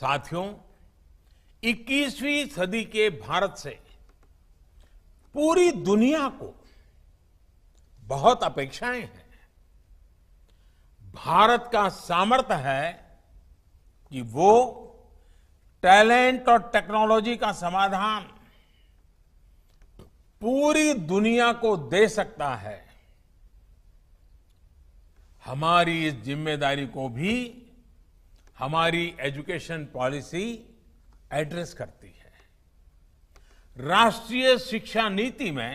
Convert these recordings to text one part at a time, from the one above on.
साथियों 21वीं सदी के भारत से पूरी दुनिया को बहुत अपेक्षाएं हैं भारत का सामर्थ्य है कि वो टैलेंट और टेक्नोलॉजी का समाधान पूरी दुनिया को दे सकता है हमारी इस जिम्मेदारी को भी हमारी एजुकेशन पॉलिसी एड्रेस करती है राष्ट्रीय शिक्षा नीति में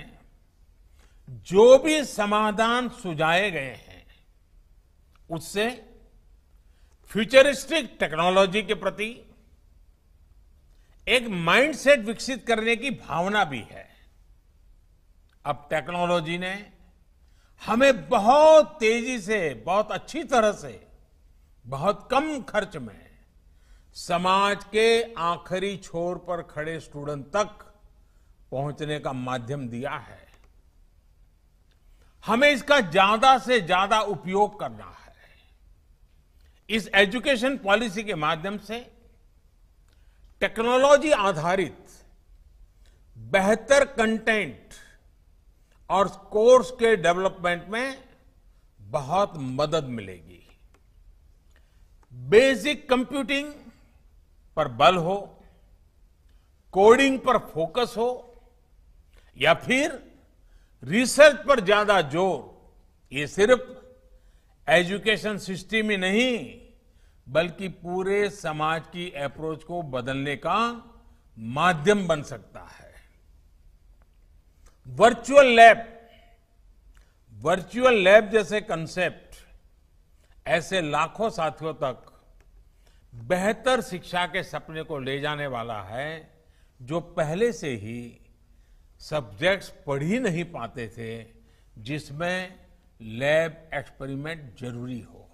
जो भी समाधान सुझाए गए हैं उससे फ्यूचरिस्टिक टेक्नोलॉजी के प्रति एक माइंडसेट विकसित करने की भावना भी है अब टेक्नोलॉजी ने हमें बहुत तेजी से बहुत अच्छी तरह से बहुत कम खर्च में समाज के आखिरी छोर पर खड़े स्टूडेंट तक पहुंचने का माध्यम दिया है हमें इसका ज्यादा से ज्यादा उपयोग करना है इस एजुकेशन पॉलिसी के माध्यम से टेक्नोलॉजी आधारित बेहतर कंटेंट और कोर्स के डेवलपमेंट में बहुत मदद मिलेगी बेसिक कंप्यूटिंग पर बल हो कोडिंग पर फोकस हो या फिर रिसर्च पर ज्यादा जोर ये सिर्फ एजुकेशन सिस्टम ही नहीं बल्कि पूरे समाज की अप्रोच को बदलने का माध्यम बन सकता है वर्चुअल लैब वर्चुअल लैब जैसे कंसेप्ट ऐसे लाखों साथियों तक बेहतर शिक्षा के सपने को ले जाने वाला है जो पहले से ही सब्जेक्ट्स पढ़ ही नहीं पाते थे जिसमें लैब एक्सपेरिमेंट जरूरी हो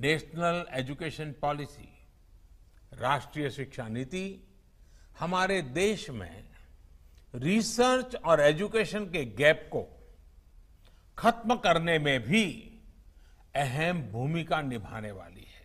नेशनल एजुकेशन पॉलिसी राष्ट्रीय शिक्षा नीति हमारे देश में रिसर्च और एजुकेशन के गैप को खत्म करने में भी अहम भूमिका निभाने वाली है